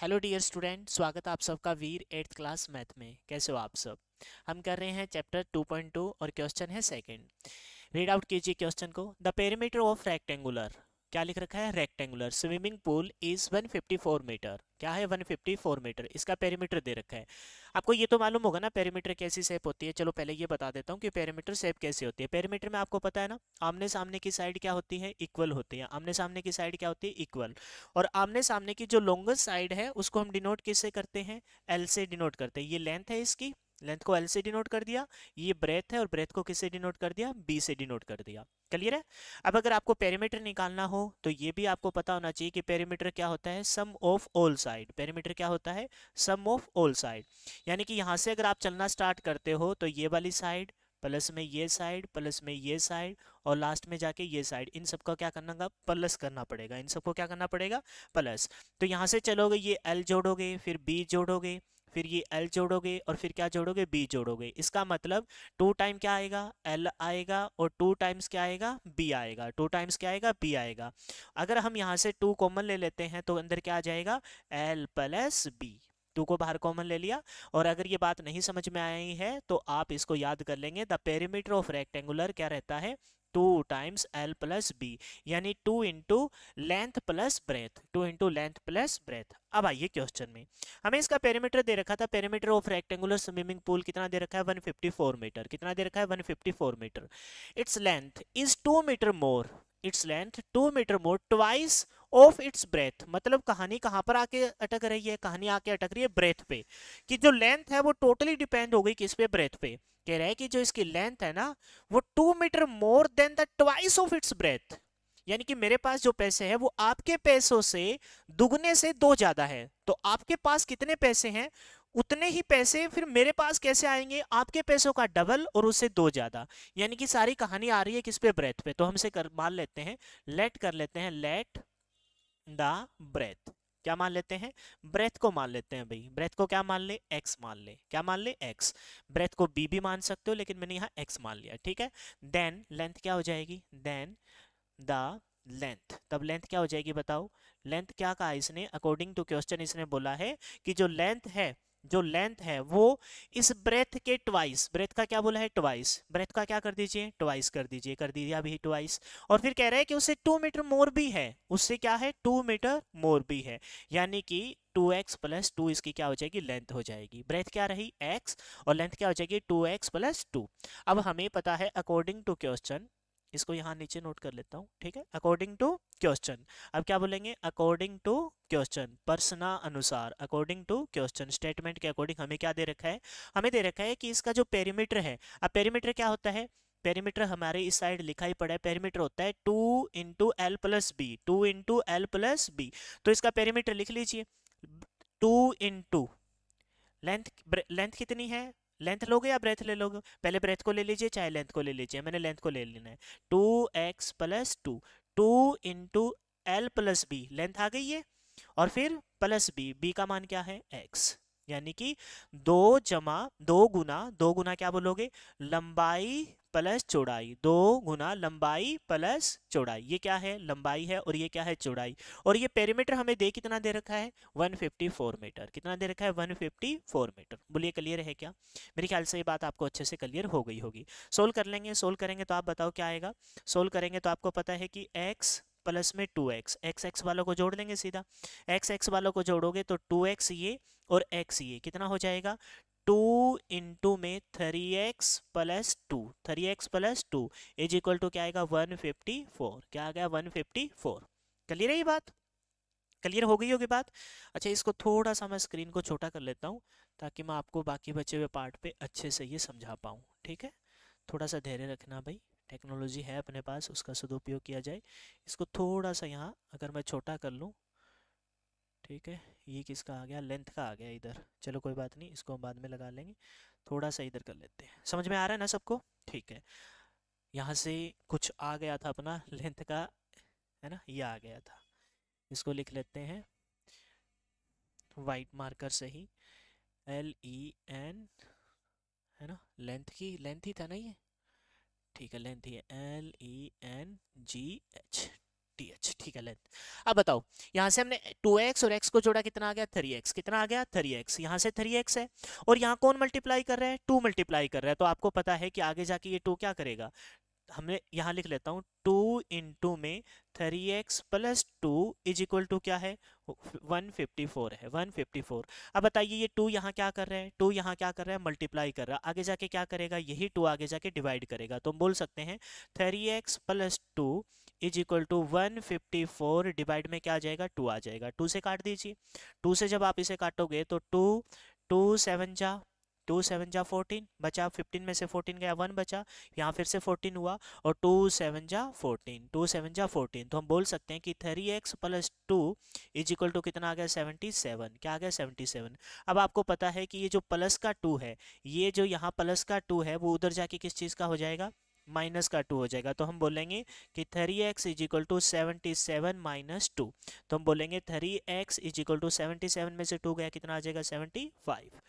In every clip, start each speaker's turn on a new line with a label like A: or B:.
A: hello dear student स्वागत आप सबका वीर एट्थ क्लास मैथ में कैसे हो आप सब हम कर रहे हैं चैप्टर 2.2 और क्वेश्चन है सेकंड रीड आउट कीजिए क्वेश्चन को द पेरीमीटर ऑफ रेक्टेंगुलर क्या लिख रखा है rectangular swimming pool is 154 metre क्या है 154 मीटर इसका पेरीमीटर दे रखा है आपको ये तो मालूम होगा ना पेरीमीटर कैसी सेप होती है चलो पहले ये बता देता हूँ कि पेरीमीटर सेप कैसे होती है पेरीमीटर में आपको पता है ना आमने सामने की साइड क्या होती है इक्वल होती है आमने सामने की साइड क्या होती है इक्वल और आमने सामने की जो लॉन्गेस्ट साइड है उसको हम डिनोट किससे करते हैं एल से डिनोट करते हैं ये लेंथ है इसकी लेंथ को एल से डिनोट कर दिया ये ब्रेथ है और ब्रेथ को किससे डिनोट कर दिया बी से डिनोट कर दिया क्लियर है अब अगर आपको पेरीमीटर निकालना हो तो ये भी आपको पता होना चाहिए कि पेरीमीटर क्या होता है sum of all side perimeter क्या होता है सम ऑफ ऑल साइड यानी कि यहाँ से अगर आप चलना स्टार्ट करते हो तो ये वाली साइड प्लस में ये साइड प्लस में ये साइड और लास्ट में जाके ये साइड इन सबको क्या करना प्लस करना पड़ेगा इन सबको क्या करना पड़ेगा प्लस तो यहाँ से चलोगे ये एल जोड़ोगे फिर बी जोड़ोगे फिर ये एल जोड़ोगे और फिर क्या जोड़ोगे बी जोड़ोगे इसका मतलब टू टाइम क्या आएगा एल आएगा और टू टाइम्स क्या आएगा बी आएगा टू टाइम्स क्या आएगा बी आएगा अगर हम यहाँ से टू कॉमन ले लेते हैं तो अंदर क्या आ जाएगा एल प्लस बी टू को बाहर कॉमन ले लिया और अगर ये बात नहीं समझ में आई है तो आप इसको याद कर लेंगे द पेरीमीटर ऑफ रेक्टेंगुलर क्या रहता है two times L plus B यानी two into length plus breadth two into length plus breadth अब आइए क्वेश्चन में हमें इसका पेरीमीटर दे रखा था perimeter of rectangular swimming pool कितना दे रखा है 154 मीटर कितना दे रखा है 154 metre its length is two metre more its length two metre more twice of its breadth मतलब कहानी कहाँ पर आके अटक रही है कहानी आके अटक रही है ब्रेथ पे कि जो लेंथ है वो टोटली डिपेंड हो गई किस पे ब्रेथ पे कह रहा है कि जो इसकी लेंथ है ना वो two metre more then the twice of its breadth यानी कि मेरे पास जो पैसे हैं वो आपके पैसों से दुगने से दो ज़्यादा है तो आपके पास कितने पैसे हैं उतने ही पैसे फिर मेरे पास कैसे आएंगे आपके पैसों का डबल और उससे दो ज़्यादा यानी कि सारी कहानी आ रही है किस पे ब्रेथ पे तो हमसे कर मान लेते हैं लेट कर लेते हैं लेट द ब्रेथ क्या मान लेते हैं ब्रेथ को मान लेते हैं भाई ब्रेथ को क्या मान ले एक्स मान ले क्या मान ले एक्स ब्रेथ को बी भी मान सकते हो लेकिन मैंने यहाँ एक्स मान लिया ठीक है देन लेंथ क्या हो जाएगी देन द लेंथ तब लेंथ क्या हो जाएगी बताओ लेंथ क्या कहा इसने अकॉर्डिंग टू क्वेश्चन इसने बोला है कि जो लेंथ है जो लेंथ है वो इस ब्रेथ के ट्वाइस ब्रेथ का क्या बोला है ट्वाइस ब्रेथ का क्या कर दीजिए ट्वाइस कर दीजिए कर दीजिए अभी ट्वाइस और फिर कह रहे हैं कि उससे टू मीटर मोर भी है उससे क्या है टू मीटर मोर भी है यानी कि 2x एक्स प्लस टू इसकी क्या हो जाएगी लेंथ हो जाएगी ब्रेथ क्या रही x और लेंथ क्या हो जाएगी 2x एक्स प्लस अब हमें पता है अकॉर्डिंग टू क्वेश्चन इसको यहाँ नीचे नोट कर लेता हूँ ठीक है अकॉर्डिंग टू क्वेश्चन अब क्या बोलेंगे अकॉर्डिंग टू क्वेश्चन पर्सना अनुसार अकॉर्डिंग टू क्वेश्चन स्टेटमेंट के अकॉर्डिंग हमें क्या दे रखा है हमें दे रखा है कि इसका जो पेरीमीटर है अब पेरीमीटर क्या होता है पेरीमीटर हमारे इस साइड लिखा ही पड़ा है पेरीमीटर होता है two into L plus B two into L plus B तो इसका पेरीमीटर लिख लीजिए टू इंटू लेंथ लेंथ कितनी है लेंथ लोगे या ब्रेथ ले लोगे पहले ब्रेथ को ले लीजिए चाहे लेंथ को ले लीजिए मैंने लेंथ को ले लेना है two X plus two two into L plus B length आ गई है और फिर प्लस बी बी का मान क्या है एक्स यानी कि दो जमा दो गुना दो गुना क्या बोलोगे लंबाई प्लस चौड़ाई दो गुना लंबाई प्लस चौड़ाई ये क्या है लंबाई है और ये क्या है चौड़ाई और ये पेरीमीटर हमें दे कितना दे रखा है 154 मीटर कितना दे रखा है 154 मीटर बोलिए क्लियर है क्या मेरे ख्याल से ये बात आपको अच्छे से क्लियर हो गई होगी सोल्व कर लेंगे सोल्व करेंगे तो आप बताओ क्या आएगा सोल्व करेंगे तो आपको पता है कि एक्स प्लस में टू एक्स एक्स एक्स वालों को जोड़ लेंगे सीधा एक्स एक्स वालों को जोड़ोगे तो टू एक्स ये और x ये कितना हो जाएगा टू इंटू में three X plus two three X plus two is equal to क्या आएगा वन फिफ्टी फोर क्या आ गया वन फिफ्टी फोर क्लियर है ये बात क्लियर हो गई होगी बात अच्छा इसको थोड़ा सा मैं स्क्रीन को छोटा कर लेता हूँ ताकि मैं आपको बाकी बचे हुए पार्ट पे अच्छे से ये समझा पाऊँ ठीक है थोड़ा सा धैर्य रखना भाई टेक्नोलॉजी है अपने पास उसका सदुपयोग किया जाए इसको थोड़ा सा यहाँ अगर मैं छोटा कर लूँ ठीक है ये किसका आ गया लेंथ का आ गया इधर चलो कोई बात नहीं इसको हम बाद में लगा लेंगे थोड़ा सा इधर कर लेते हैं समझ में आ रहा है ना सबको ठीक है यहाँ से कुछ आ गया था अपना लेंथ का है ना ये आ गया था इसको लिख लेते हैं वाइट मार्कर से ही एल ई एन है ना लेंथ की लेंथ ही था ना ये ठीक है लेंथ ही है L E N G T H एच ठीक है लेंथ अब बताओ यहाँ से हमने टू एक्स और एक्स को जोड़ा कितना आ गया थ्री एक्स कितना आ गया थ्री एक्स यहाँ से थ्री एक्स है और यहाँ कौन मल्टीप्लाई कर रहा है टू मल्टीप्लाई कर रहा है तो आपको पता है कि आगे जाके ये टू क्या करेगा हमने यहाँ लिख लेता हूँ टू इंटू में three X plus two is equal to क्या है वन फिफ्टी फोर है वन फिफ्टी फोर अब बताइए ये टू यहाँ क्या कर रहा है टू यहाँ क्या कर रहा है मल्टीप्लाई कर रहा है आगे जाके क्या करेगा यही टू आगे जाके डिवाइड करेगा तो हम बोल सकते हैं three X plus two is equal to one fifty four divide में क्या आ जाएगा टू आ जाएगा टू से काट दीजिए टू से जब आप इसे काटोगे तो टू टू सेवन जा टू सेवन जा फोर्टीन बचा फिफ्टीन में से फोर्टीन गया वन बचा यहाँ फिर से फोर्टीन हुआ और टू सेवन जा फोर्टीन टू सेवन जा फोर्टीन तो हम बोल सकते हैं कि three X plus two is equal to कितना आ गया सेवेंटी सेवन क्या आ गया सेवेंटी सेवन अब आपको पता है कि ये जो प्लस का टू है ये जो यहाँ प्लस का टू है वो उधर जाके किस चीज़ का हो जाएगा माइनस का टू हो जाएगा तो हम बोलेंगे कि three X is equal to seventy seven minus two तो हम बोलेंगे three X is equal to seventy seven में से टू गया कितना आ जाएगा सेवेंटी फाइव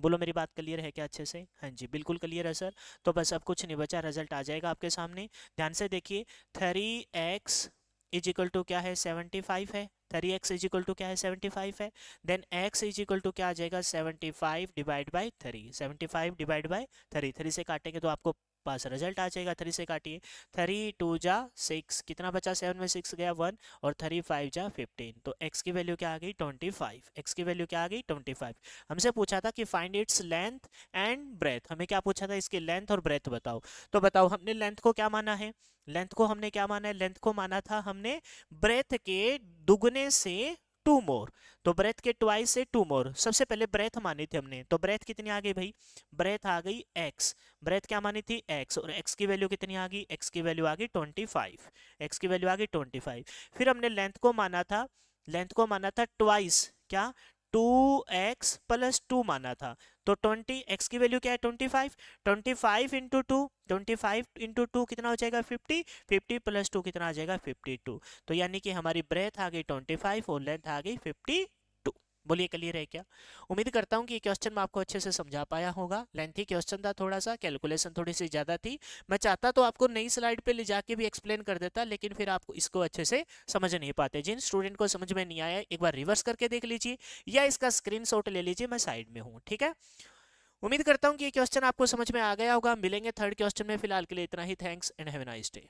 A: बोलो मेरी बात क्लियर है क्या अच्छे से हाँ जी बिल्कुल क्लियर है सर तो बस अब कुछ नहीं बचा रिजल्ट आ जाएगा आपके सामने ध्यान से देखिए three X is equal to क्या है सेवेंटी फाइव है three X is equal to क्या है सेवेंटी फाइव है then X is equal to क्या आ जाएगा seventy five divide by three seventy five divide by three three से काटेंगे तो आपको पास रिजल्ट आ जाएगा थ्री से काटिए थ्री टू जा सिक्स कितना बचा सेवन में सिक्स गया वन और थ्री फाइव जा फिफ्टीन तो एक्स की वैल्यू क्या आ गई ट्वेंटी फाइव एक्स की वैल्यू क्या आ गई ट्वेंटी फाइव हमसे पूछा था कि find its length and breadth हमें क्या पूछा था इसकी लेंथ और ब्रेथ बताओ तो बताओ हमने लेंथ को क्या माना है लेंथ को हमने क्या माना है लेंथ को माना था हमने ब्रेथ के दुगने से टू मोर तो ब्रेथ के ट्वाइस से टू मोर सबसे पहले ब्रेथ मानी थी हमने तो ब्रेथ कितनी आ गई भाई ब्रेथ आ गई एक्स ब्रेथ क्या मानी थी एक्स और एक्स की वैल्यू कितनी आ गई एक्स की वैल्यू आ गई ट्वेंटी फाइव एक्स की वैल्यू आ गई ट्वेंटी फाइव फिर हमने लेंथ को माना था लेंथ को माना था ट्वाइस क्या टू एक्स प्लस टू माना था तो ट्वेंटी एक्स की वैल्यू क्या है twenty five twenty five into two twenty five into two कितना हो जाएगा फिफ्टी फिफ्टी प्लस टू कितना आ जाएगा फिफ्टी टू तो यानी कि हमारी ब्रेथ आ गई ट्वेंटी फाइव और लेंथ आ गई फिफ्टी बोलिए क्लियर है क्या उम्मीद करता हूँ कि ये क्वेश्चन मैं आपको अच्छे से समझा पाया होगा लेंथी क्वेश्चन था थोड़ा सा कैलकुलेशन थोड़ी सी ज़्यादा थी मैं चाहता तो आपको नई स्लाइड पे ले जाके भी एक्सप्लेन कर देता लेकिन फिर आपको इसको अच्छे से समझ नहीं पाते जिन स्टूडेंट को समझ में नहीं आया एक बार रिवर्स करके देख लीजिए या इसका स्क्रीन ले लीजिए मैं साइड में हूँ ठीक है उम्मीद करता हूँ कि ये क्वेश्चन आपको समझ में आ गया होगा मिलेंगे थर्ड क्वेश्चन में फिलहाल के लिए इतना ही thanks and have nice day